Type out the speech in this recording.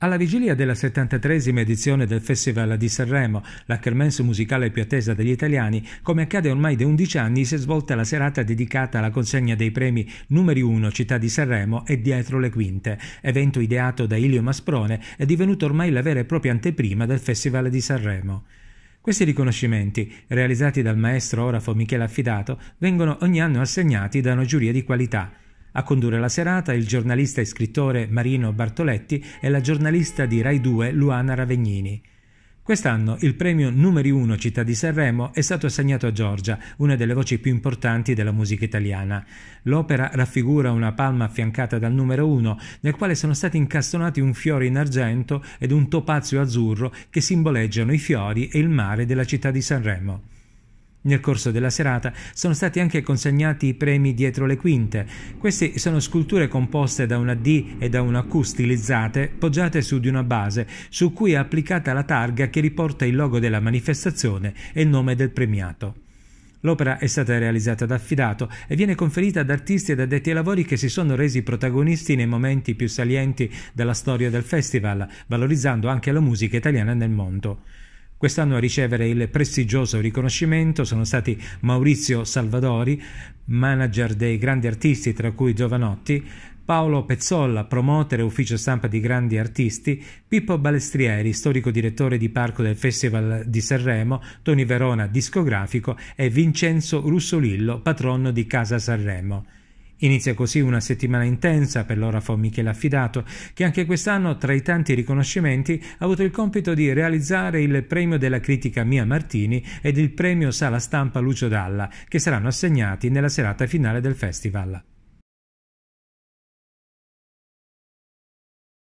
Alla vigilia della 73esima edizione del Festival di Sanremo, la kermesse musicale più attesa degli italiani, come accade ormai da 11 anni, si è svolta la serata dedicata alla consegna dei premi numeri 1 Città di Sanremo e Dietro le Quinte, evento ideato da Ilio Masprone e divenuto ormai la vera e propria anteprima del Festival di Sanremo. Questi riconoscimenti, realizzati dal maestro orafo Michele Affidato, vengono ogni anno assegnati da una giuria di qualità – a condurre la serata il giornalista e scrittore Marino Bartoletti e la giornalista di Rai 2 Luana Ravegnini. Quest'anno il premio numeri 1 Città di Sanremo è stato assegnato a Giorgia, una delle voci più importanti della musica italiana. L'opera raffigura una palma affiancata dal numero 1, nel quale sono stati incastonati un fiore in argento ed un topazio azzurro che simboleggiano i fiori e il mare della città di Sanremo. Nel corso della serata sono stati anche consegnati i premi dietro le quinte. Queste sono sculture composte da una D e da una Q stilizzate, poggiate su di una base, su cui è applicata la targa che riporta il logo della manifestazione e il nome del premiato. L'opera è stata realizzata da affidato e viene conferita ad artisti ed addetti ai lavori che si sono resi protagonisti nei momenti più salienti della storia del festival, valorizzando anche la musica italiana nel mondo. Quest'anno a ricevere il prestigioso riconoscimento sono stati Maurizio Salvadori, manager dei grandi artisti tra cui Giovanotti, Paolo Pezzolla, promoter e ufficio stampa di grandi artisti, Pippo Balestrieri, storico direttore di parco del Festival di Sanremo, Toni Verona, discografico e Vincenzo Russolillo, patrono di Casa Sanremo. Inizia così una settimana intensa per l'orafo Michele Affidato, che anche quest'anno, tra i tanti riconoscimenti, ha avuto il compito di realizzare il premio della critica Mia Martini ed il premio Sala Stampa Lucio Dalla, che saranno assegnati nella serata finale del festival.